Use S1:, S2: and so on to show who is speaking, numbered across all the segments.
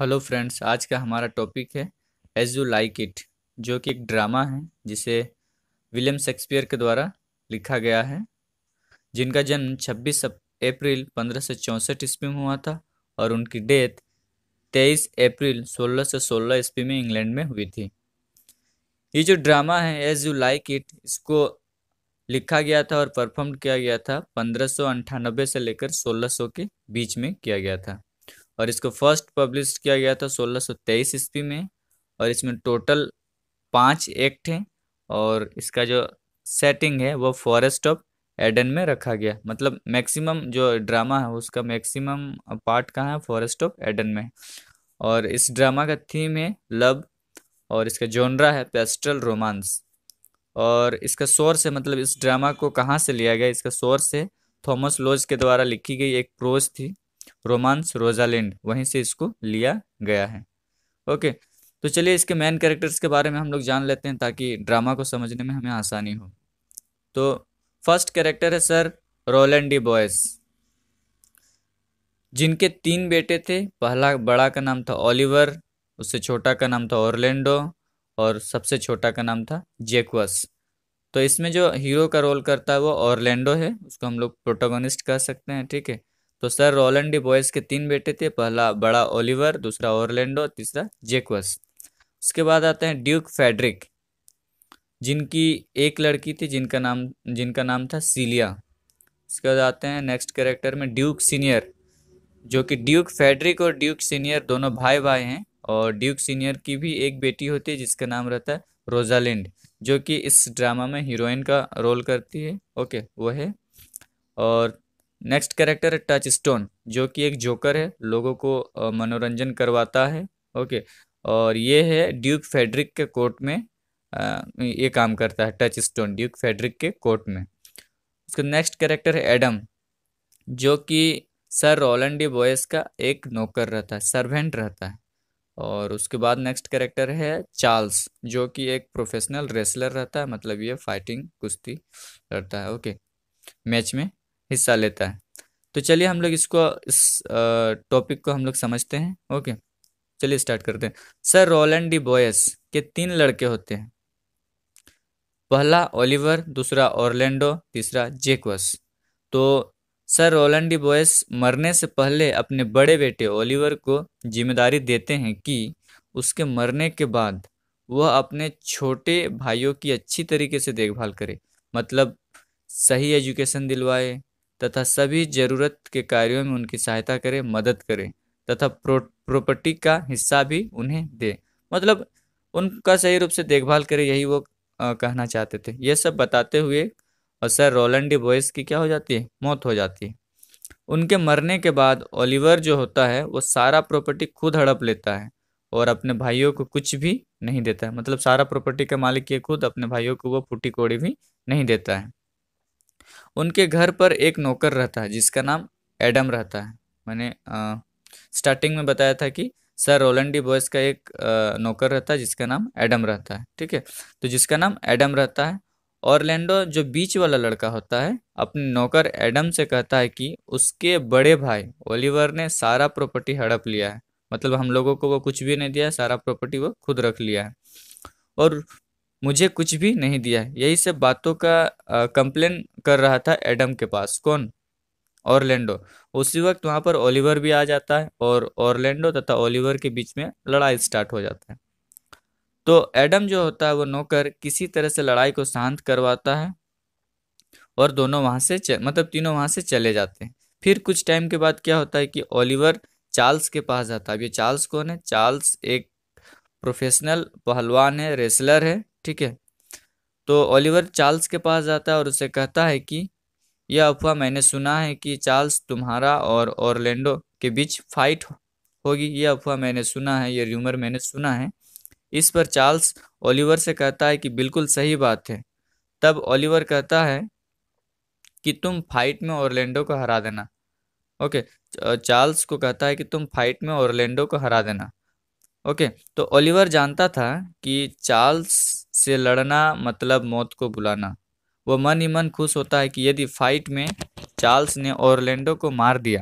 S1: hello friends आज का हमारा टॉपिक है एज यू लाइक इट जो कि एक ड्रामा है जिसे विलियम शेक्सपियर के द्वारा लिखा गया है जिनका जन्म 26 अप्रैल पंद्रह सौ चौंसठ ईस्वी में हुआ था और उनकी डेथ 23 अप्रैल सोलह सौ सोलह ईस्वी में इंग्लैंड में हुई थी ये जो ड्रामा है एज यू लाइक इट इसको लिखा गया था और परफॉर्म किया गया था पंद्रह से लेकर सोलह के बीच में किया गया था और इसको फर्स्ट पब्लिश किया गया था सोलह सौ तेईस ईस्वी में और इसमें टोटल पाँच एक्ट हैं और इसका जो सेटिंग है वो फॉरेस्ट ऑफ एडन में रखा गया मतलब मैक्सिमम जो ड्रामा है उसका मैक्सिमम पार्ट कहाँ है फॉरेस्ट ऑफ एडन में और इस ड्रामा का थीम है लव और इसका जोनरा है पेस्ट्रल रोमांस और इसका सोर्स है मतलब इस ड्रामा को कहाँ से लिया गया इसका सोर्स है थॉमस लोज के द्वारा लिखी गई एक प्रोज थी रोमांस रोजालैंड वहीं से इसको लिया गया है ओके तो चलिए इसके मेन कैरेक्टर्स के बारे में हम लोग जान लेते हैं ताकि ड्रामा को समझने में हमें आसानी हो तो फर्स्ट कैरेक्टर है सर रोलेंडी बॉयस जिनके तीन बेटे थे पहला बड़ा का नाम था ओलिवर उससे छोटा का नाम था ऑर्लैंडो और सबसे छोटा का नाम था जेकवस तो इसमें जो हीरो का रोल करता है वो ऑर्लैंडो है उसको हम लोग प्रोटोगोनिस्ट कह सकते हैं ठीक है तो सर रोलैंड बॉयस के तीन बेटे थे पहला बड़ा ओलिवर दूसरा ओरलैंडो तीसरा जेकवस उसके बाद आते हैं ड्यूक फेडरिक जिनकी एक लड़की थी जिनका नाम जिनका नाम था सीलिया उसके बाद आते हैं नेक्स्ट कैरेक्टर में ड्यूक सीनियर जो कि ड्यूक फेडरिक और ड्यूक सीनियर दोनों भाई भाई हैं और ड्यूक सीनियर की भी एक बेटी होती है जिसका नाम रहता है रोजालिंड जो कि इस ड्रामा में हीरोइन का रोल करती है ओके वो है और नेक्स्ट कैरेक्टर है टच स्टोन जो कि एक जोकर है लोगों को मनोरंजन करवाता है ओके और ये है ड्यूक फेडरिक के कोर्ट में ये काम करता है टच स्टोन ड्यूक फेडरिक के कोर्ट में उसका नेक्स्ट कैरेक्टर है एडम जो कि सर रोलन डी बॉयस का एक नौकर रहता है सर्वेंट रहता है और उसके बाद नेक्स्ट कैरेक्टर है चार्ल्स जो कि एक प्रोफेशनल रेसलर रहता है मतलब ये फाइटिंग कुश्ती करता है ओके मैच में हिस्सा लेता है तो चलिए हम लोग इसको इस टॉपिक को हम लोग समझते हैं ओके चलिए स्टार्ट करते हैं सर रोलैंड डी बॉयस के तीन लड़के होते हैं पहला ओलिवर दूसरा ऑर्लैंडो तीसरा जेकवस तो सर रोलैंड डी बॉयस मरने से पहले अपने बड़े बेटे ओलिवर को जिम्मेदारी देते हैं कि उसके मरने के बाद वह अपने छोटे भाइयों की अच्छी तरीके से देखभाल करे मतलब सही एजुकेशन दिलवाए तथा सभी जरूरत के कार्यों में उनकी सहायता करें मदद करें तथा प्रॉपर्टी का हिस्सा भी उन्हें दे मतलब उनका सही रूप से देखभाल करें यही वो आ, कहना चाहते थे ये सब बताते हुए और सर रोलैंड डी बॉयस की क्या हो जाती है मौत हो जाती है उनके मरने के बाद ओलिवर जो होता है वो सारा प्रॉपर्टी खुद हड़प लेता है और अपने भाइयों को कुछ भी नहीं देता है मतलब सारा प्रॉपर्टी का मालिक ये खुद अपने भाइयों को वो फूटी कोड़ी भी नहीं देता है उनके घर पर एक नौकर रहता है जिसका नाम एडम रहता है मैंने स्टार्टिंग में बताया था कि सर रोलंडी बॉयस का एक आ, नौकर रहता है जिसका नाम एडम रहता है ठीक है तो जिसका नाम एडम रहता है ऑरलैंडो जो बीच वाला लड़का होता है अपने नौकर एडम से कहता है कि उसके बड़े भाई ओलिवर ने सारा प्रॉपर्टी हड़प लिया है मतलब हम लोगों को वो कुछ भी नहीं दिया सारा प्रॉपर्टी वो खुद रख लिया है और मुझे कुछ भी नहीं दिया यही सब बातों का कंप्लेन कर रहा था एडम के पास कौन ऑरलैंडो उसी वक्त वहाँ पर ओलिवर भी आ जाता है और ऑरलैंडो तथा ओलिवर के बीच में लड़ाई स्टार्ट हो जाता है तो एडम जो होता है वो नौकर किसी तरह से लड़ाई को शांत करवाता है और दोनों वहाँ से मतलब तीनों वहाँ से चले जाते हैं फिर कुछ टाइम के बाद क्या होता है कि ओलिवर चार्ल्स के पास जाता है अब ये चार्ल्स कौन है चार्ल्स एक प्रोफेशनल पहलवान है रेसलर है ठीक है तो ओलिवर चार्ल्स के पास जाता है और उसे कहता है कि यह अफवाह मैंने सुना है कि चार्ल्स तुम्हारा और ऑरलैंडो के बीच फाइट होगी यह अफवाह मैंने सुना है यह र्यूमर मैंने सुना है इस पर चार्ल्स ओलिवर से कहता है कि बिल्कुल सही बात है तब ओलिवर कहता है कि तुम फाइट में ऑरलैंडो को हरा देना ओके चार्ल्स को कहता है कि तुम फाइट में ऑरलैंडो को हरा देना ओके तो ओलिवर जानता था कि चार्ल्स से लड़ना मतलब मौत को बुलाना वह मन ही मन खुश होता है कि यदि फाइट में चार्ल्स ने ऑरलैंडो को मार दिया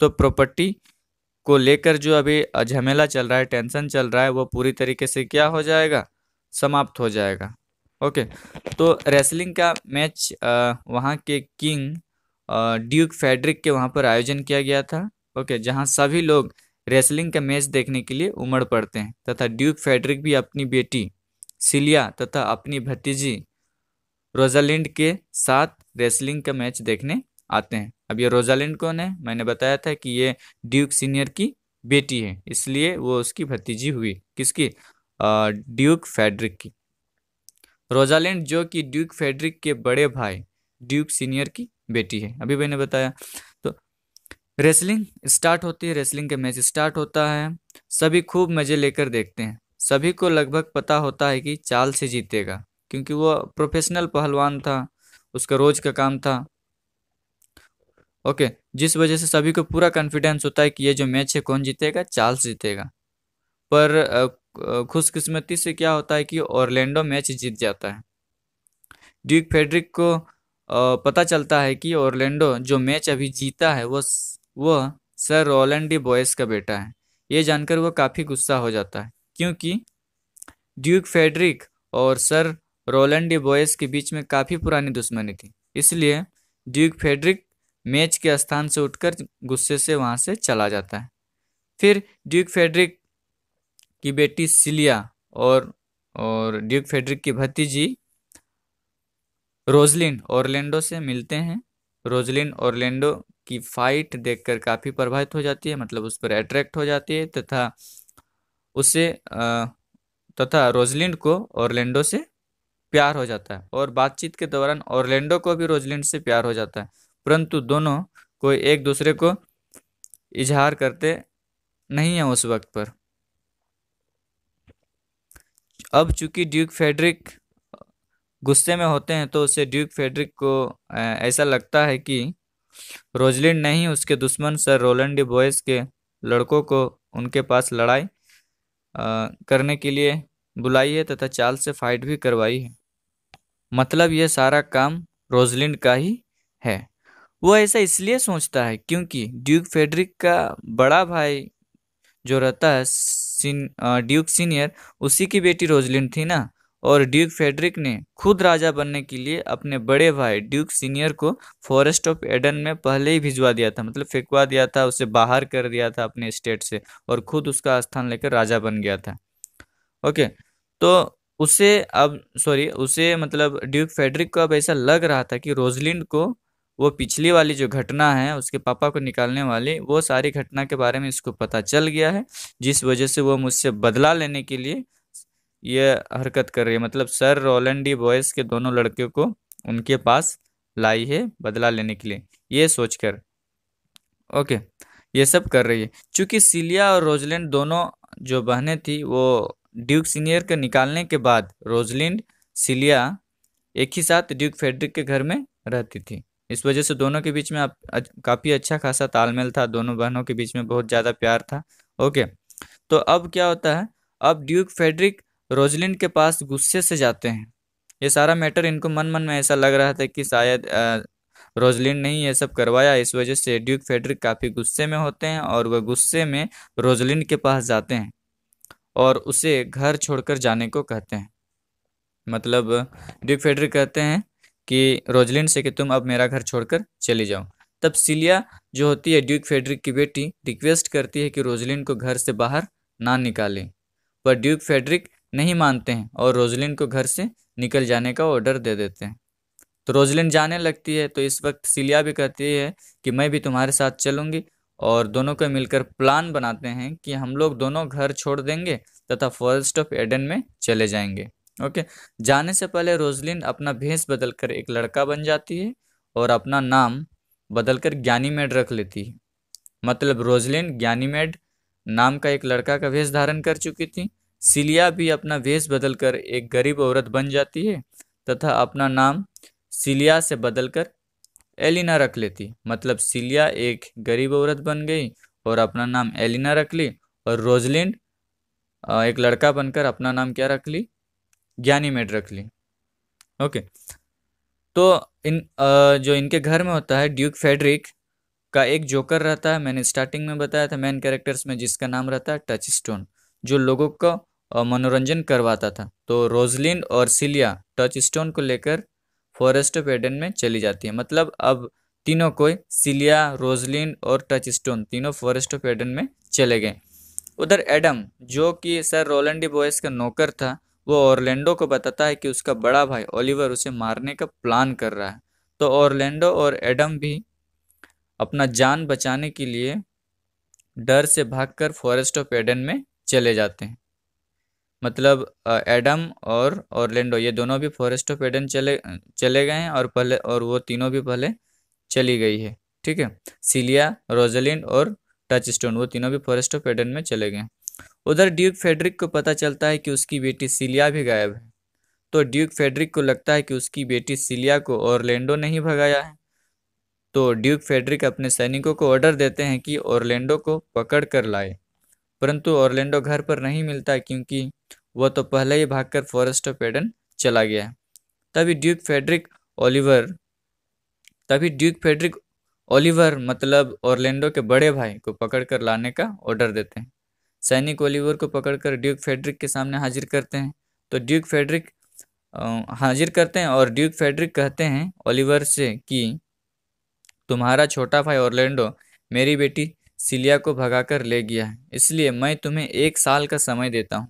S1: तो प्रॉपर्टी को लेकर जो अभी झमेला चल रहा है टेंशन चल रहा है वो पूरी तरीके से क्या हो जाएगा समाप्त हो जाएगा ओके तो रेसलिंग का मैच वहाँ के किंग ड्यूक फेडरिक के वहाँ पर आयोजन किया गया था ओके जहाँ सभी लोग रेसलिंग का मैच देखने के लिए उमड़ पड़ते हैं तथा ड्यूक फेडरिक भी अपनी बेटी सिलिया तथा अपनी भतीजी रोजालिंड के साथ रेसलिंग का मैच देखने आते हैं अब ये रोजालिंड कौन है मैंने बताया था कि ये ड्यूक सीनियर की बेटी है इसलिए वो उसकी भतीजी हुई किसकी ड्यूक फेडरिक की रोजालैंड जो कि ड्यूक फेडरिक के बड़े भाई ड्यूक सीनियर की बेटी है अभी मैंने बताया तो रेसलिंग स्टार्ट होती है रेसलिंग का मैच स्टार्ट होता है सभी खूब मज़े लेकर देखते हैं सभी को लगभग पता होता है कि चाल से जीतेगा क्योंकि वो प्रोफेशनल पहलवान था उसका रोज का काम था ओके जिस वजह से सभी को पूरा कॉन्फिडेंस होता है कि ये जो मैच है कौन जीतेगा चाल जीतेगा पर खुशकिस्मती से क्या होता है कि ऑर्लैंडो मैच जीत जाता है ड्यूक फेडरिक को पता चलता है कि ऑर्लैंडो जो मैच अभी जीता है वो वह सर रोलैंडी बॉयस का बेटा है ये जानकर वह काफ़ी गुस्सा हो जाता है क्योंकि ड्यूक फेडरिक और सर रोलैंड डी बॉयस के बीच में काफ़ी पुरानी दुश्मनी थी इसलिए ड्यूक फेडरिक मैच के स्थान से उठकर गुस्से से वहाँ से चला जाता है फिर ड्यूक फेडरिक की बेटी सिलिया और और ड्यूक फेडरिक की भतीजी रोजलिन ओरलैंडो से मिलते हैं रोजलिन ओरलैंडो की फाइट देखकर काफ़ी प्रभावित हो जाती है मतलब उस पर अट्रैक्ट हो जाती है तथा उससे तथा रोजलिंड को ऑरलैंडो से प्यार हो जाता है और बातचीत के दौरान ऑरलैंडो को भी रोजलैंड से प्यार हो जाता है परंतु दोनों कोई एक दूसरे को इजहार करते नहीं है उस वक्त पर अब चूंकि ड्यूक फेडरिक गुस्से में होते हैं तो उसे ड्यूक फेडरिक को ऐसा लगता है कि रोजलिंड नहीं उसके दुश्मन सर रोलैंड बॉयस के लड़कों को उनके पास लड़ाई करने के लिए बुलाई है तथा चार्ल्स से फाइट भी करवाई है मतलब यह सारा काम रोजलिंड का ही है वह ऐसा इसलिए सोचता है क्योंकि ड्यूक फेडरिक का बड़ा भाई जो रहता है सीन ड्यूक सीनियर उसी की बेटी रोजलिन थी ना और ड्यूक फेडरिक ने खुद राजा बनने के लिए अपने बड़े भाई ड्यूक सीनियर को फॉरेस्ट ऑफ एडन में पहले ही भिजवा दिया था मतलब फेंकवा दिया था उसे बाहर कर दिया था अपने स्टेट से और खुद उसका स्थान लेकर राजा बन गया था ओके तो उसे अब सॉरी उसे मतलब ड्यूक फेडरिक को अब ऐसा लग रहा था कि रोजलिंड को वो पिछली वाली जो घटना है उसके पापा को निकालने वाली वो सारी घटना के बारे में इसको पता चल गया है जिस वजह से वो मुझसे बदला लेने के लिए ये हरकत कर रही है मतलब सर रोलेंडी बॉयस के दोनों लड़कियों को उनके पास लाई है बदला लेने के लिए ये सोचकर ओके ये सब कर रही है चूंकि सीलिया और रोजलैंड दोनों जो बहनें थी वो ड्यूक सीनियर के निकालने के बाद रोजलैंड सीलिया एक ही साथ ड्यूक फेडरिक के घर में रहती थी इस वजह से दोनों के बीच में आप काफ़ी अच्छा खासा तालमेल था दोनों बहनों के बीच में बहुत ज़्यादा प्यार था ओके तो अब क्या होता है अब ड्यूक फेडरिक रोजलिन के पास गुस्से से जाते हैं ये सारा मैटर इनको मन मन में ऐसा लग रहा था कि शायद रोजलिन ने ही ये सब करवाया इस वजह से ड्यूक फेडरिक काफ़ी गुस्से में होते हैं और वह गुस्से में रोजलिन के पास जाते हैं और उसे घर छोड़कर जाने को कहते हैं मतलब ड्यूक फेडरिक कहते हैं कि रोजलिन से कि तुम अब मेरा घर छोड़कर चली जाओ तब सीलिया जो होती है ड्यूक फेडरिक की बेटी रिक्वेस्ट करती है कि रोजलिन को घर से बाहर ना निकालें पर ड्यूक फेडरिक नहीं मानते हैं और रोजलिन को घर से निकल जाने का ऑर्डर दे देते हैं तो रोजलिन जाने लगती है तो इस वक्त सिलिया भी कहती है कि मैं भी तुम्हारे साथ चलूँगी और दोनों को मिलकर प्लान बनाते हैं कि हम लोग दोनों घर छोड़ देंगे तथा फॉरेस्ट ऑफ एडन में चले जाएंगे ओके जाने से पहले रोजलिन अपना भेस कर एक लड़का बन जाती है और अपना नाम बदल कर ज्ञानी मेड रख लेती है मतलब रोजलिन ज्ञानी मेड नाम का एक लड़का का भेष धारण कर चुकी थी सिलिया भी अपना वेश बदलकर एक गरीब औरत बन जाती है तथा अपना नाम सिलिया से बदलकर एलिना रख लेती मतलब सिलिया एक गरीब औरत बन गई और अपना नाम एलिना रख ली और रोजलिंड एक लड़का बनकर अपना नाम क्या रख ली ज्ञानी मेड रख ली ओके तो इन जो इनके घर में होता है ड्यूक फेडरिक का एक जोकर रहता है मैंने स्टार्टिंग में बताया था मेन कैरेक्टर्स में जिसका नाम रहता है टच स्टोन जो लोगों को मनोरंजन करवाता था तो रोजलिन और सिलिया टचस्टोन को लेकर फॉरेस्ट ऑफ एडन में चली जाती है मतलब अब तीनों को सिलिया रोजलिन और टचस्टोन तीनों फॉरेस्ट ऑफ एडन में चले गए उधर एडम जो कि सर रोलेंडी बॉयस का नौकर था वो ऑरलैंडो को बताता है कि उसका बड़ा भाई ओलिवर उसे मारने का प्लान कर रहा है तो ऑरलैंडो और एडम भी अपना जान बचाने के लिए डर से भागकर फॉरेस्ट ऑफ एडन में चले जाते हैं मतलब एडम और ऑर्लैंडो ये दोनों भी फॉरेस्ट ऑफ एडन चले चले गए हैं और पहले और वो तीनों भी पहले चली गई है ठीक है सीलिया रोजलिंड और टच स्टोन वो तीनों भी फॉरेस्ट ऑफ एडन में चले गए उधर ड्यूक फेडरिक को पता चलता है कि उसकी बेटी सीलिया भी गायब है तो ड्यूक फेडरिक को लगता है कि उसकी बेटी सीलिया को ने नहीं भगाया है तो ड्यूक फेडरिक अपने सैनिकों को ऑर्डर देते हैं कि ऑर्लैंडो को पकड़ कर लाए परंतु ऑर्लैंडो घर पर नहीं मिलता क्योंकि वह तो पहले ही भागकर फॉरेस्ट ऑफ एडन चला गया तभी ड्यूक फेडरिक ओलिवर तभी ड्यूक फेडरिक ओलिवर मतलब ऑर्लैंडो के बड़े भाई को पकड़कर लाने का ऑर्डर देते हैं सैनिक ओलिवर को पकड़कर ड्यूक फेडरिक के सामने हाजिर करते हैं तो ड्यूक फेडरिक हाजिर करते हैं और ड्यूक फेडरिक कहते हैं ओलिवर से कि तुम्हारा छोटा भाई ऑर्लैंडो मेरी बेटी सिलिया को भगाकर ले गया है इसलिए मैं तुम्हें एक साल का समय देता हूँ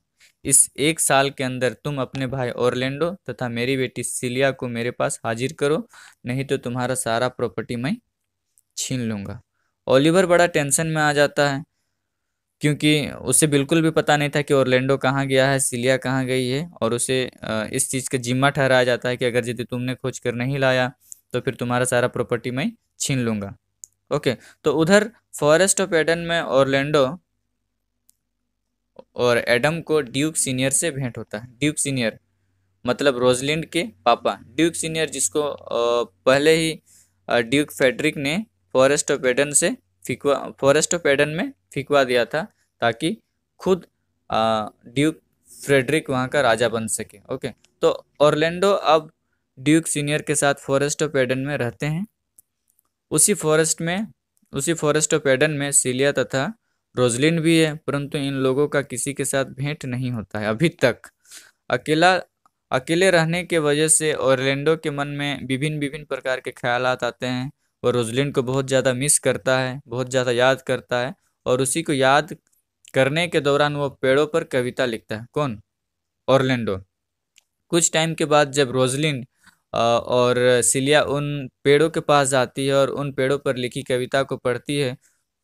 S1: इस एक साल के अंदर तुम अपने भाई ऑर्लैंडो तथा मेरी बेटी सिलिया को मेरे पास हाजिर करो नहीं तो तुम्हारा सारा प्रॉपर्टी मैं छीन लूँगा ओलिवर बड़ा टेंशन में आ जाता है क्योंकि उसे बिल्कुल भी पता नहीं था कि ओरलैंडो कहाँ गया है सिलिया कहाँ गई है और उसे इस चीज़ का जिम्मा ठहराया जाता है कि अगर यदि तुमने खोज कर नहीं लाया तो फिर तुम्हारा सारा प्रॉपर्टी मैं छीन लूँगा ओके तो उधर फॉरेस्ट ऑफ एडन में ऑर्लैंडो और एडम को ड्यूक सीनियर से भेंट होता है ड्यूक सीनियर मतलब रोजलिंड के पापा ड्यूक सीनियर जिसको पहले ही ड्यूक फेडरिक ने फॉरेस्ट ऑफ एडन से फिकवा फॉरेस्ट ऑफ एडन में फिकवा दिया था ताकि खुद ड्यूक फ्रेडरिक वहाँ का राजा बन सके ओके तो ऑर्लैंडो अब ड्यूक सीनियर के साथ फॉरेस्ट ऑफ एडन में रहते हैं उसी फॉरेस्ट में उसी फॉरेस्ट ऑफ एडन में सीलिया तथा रोजलिन भी है परंतु इन लोगों का किसी के साथ भेंट नहीं होता है अभी तक अकेला अकेले रहने के वजह से ओरलैंडो के मन में विभिन्न विभिन्न प्रकार के ख्याल आते हैं वह रोजलिन को बहुत ज़्यादा मिस करता है बहुत ज़्यादा याद करता है और उसी को याद करने के दौरान वो पेड़ों पर कविता लिखता है कौन ओरलैंडो कुछ टाइम के बाद जब रोजलिन और सिलिया उन पेड़ों के पास जाती है और उन पेड़ों पर लिखी कविता को पढ़ती है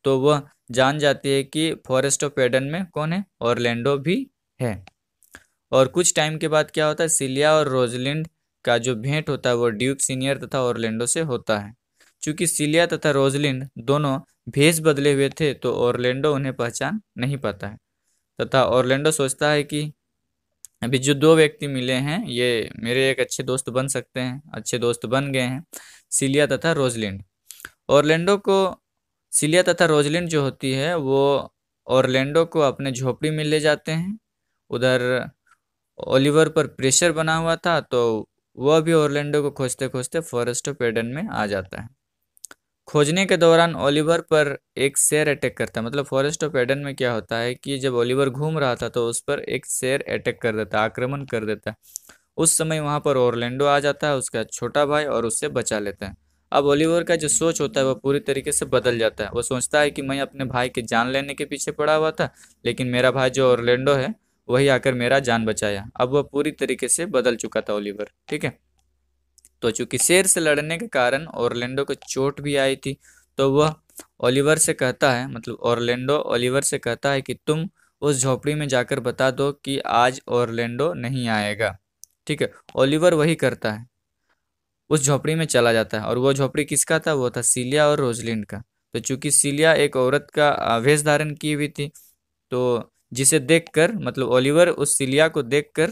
S1: तो वह जान जाती है कि फॉरेस्ट ऑफ एडन में कौन है ऑरलैंडो भी है और कुछ टाइम के बाद क्या होता है सिलिया और रोजलिंड का जो भेंट होता है वो ड्यूक सीनियर तथा ऑरलैंडो से होता है क्योंकि सिलिया तथा रोजलिंड दोनों भेज बदले हुए थे तो ऑरलैंडो उन्हें पहचान नहीं पाता है तथा ऑरलैंडो सोचता है कि अभी जो दो व्यक्ति मिले हैं ये मेरे एक अच्छे दोस्त बन सकते हैं अच्छे दोस्त बन गए हैं सिलिया तथा रोजलैंड ऑरलैंडो को सिलिया तथा रोजलैंड जो होती है वो ऑरलैंडो को अपने झोपड़ी में ले जाते हैं उधर ओलिवर पर प्रेशर बना हुआ था तो वह भी ऑर्लैंडो को खोजते खोजते फॉरेस्ट पेडन में आ जाता है खोजने के दौरान ओलिवर पर एक शेर अटैक करता है मतलब फॉरेस्ट ऑफ एडन में क्या होता है कि जब ओलिवर घूम रहा था तो उस पर एक शेर अटैक कर देता आक्रमण कर देता उस समय वहाँ पर ओरलैंडो आ जाता है उसका छोटा भाई और उससे बचा लेता है अब ओलिवर का जो सोच होता है वह पूरी तरीके से बदल जाता है वो सोचता है कि मैं अपने भाई की जान लेने के पीछे पड़ा हुआ था लेकिन मेरा भाई जो ओरलैंडो है वही आकर मेरा जान बचाया अब वह पूरी तरीके से बदल चुका था ओलिवर ठीक है तो चूंकि शेर से लड़ने के कारण ऑरलैंडो को चोट भी आई थी तो वह ओलिवर से कहता है मतलब ऑरलैंडो ओलिवर से कहता है कि तुम उस झोपड़ी में जाकर बता दो कि आज ऑरलैंडो नहीं आएगा ठीक है ओलिवर वही करता है उस झोपड़ी में चला जाता है और वो झोपड़ी किसका था वो था सीलिया और रोजलिन का तो चूंकि सीलिया एक औरत का वेश धारण की हुई थी तो जिसे देखकर मतलब ओलिवर उस सीलिया को देखकर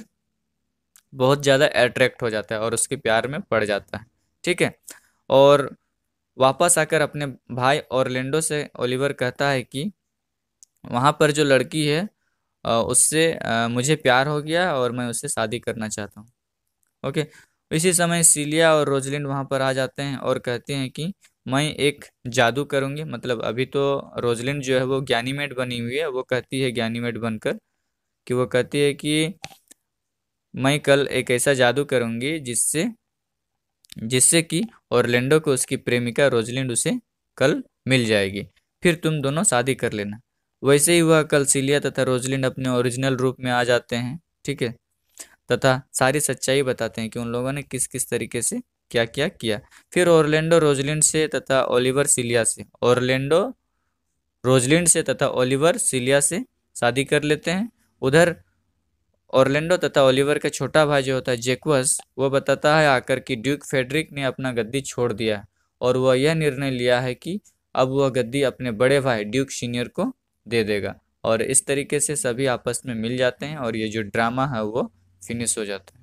S1: बहुत ज़्यादा अट्रैक्ट हो जाता है और उसके प्यार में पड़ जाता है ठीक है और वापस आकर अपने भाई ऑरलैंडो से ओलिवर कहता है कि वहाँ पर जो लड़की है उससे मुझे प्यार हो गया और मैं उससे शादी करना चाहता हूँ ओके इसी समय सीलिया और रोजलिंड वहाँ पर आ जाते हैं और कहते हैं कि मैं एक जादू करूँगी मतलब अभी तो रोजलिंड जो है वो ज्ञानीमेट बनी हुई है वो कहती है ज्ञानीमेट बनकर कि वो कहती है कि मैं कल एक ऐसा जादू करूँगी जिससे जिससे कि ओरलैंडो को उसकी प्रेमिका रोजलिंड उसे कल मिल जाएगी फिर तुम दोनों शादी कर लेना वैसे ही हुआ कल सिलिया तथा रोजलिंड अपने ओरिजिनल रूप में आ जाते हैं ठीक है तथा सारी सच्चाई बताते हैं कि उन लोगों ने किस किस तरीके से क्या क्या किया फिर ओरलैंडो रोजलिंड से तथा ओलिवर सिलिया से ओरलैंडो रोजलिंड से तथा ओलिवर सिलिया से शादी कर लेते हैं उधर ऑर्लैंडो तथा ओलिवर का छोटा भाई जो होता है जेकवस वो बताता है आकर कि ड्यूक फेडरिक ने अपना गद्दी छोड़ दिया और वह यह निर्णय लिया है कि अब वह गद्दी अपने बड़े भाई ड्यूक सीनियर को दे देगा और इस तरीके से सभी आपस में मिल जाते हैं और ये जो ड्रामा है वो फिनिश हो जाता है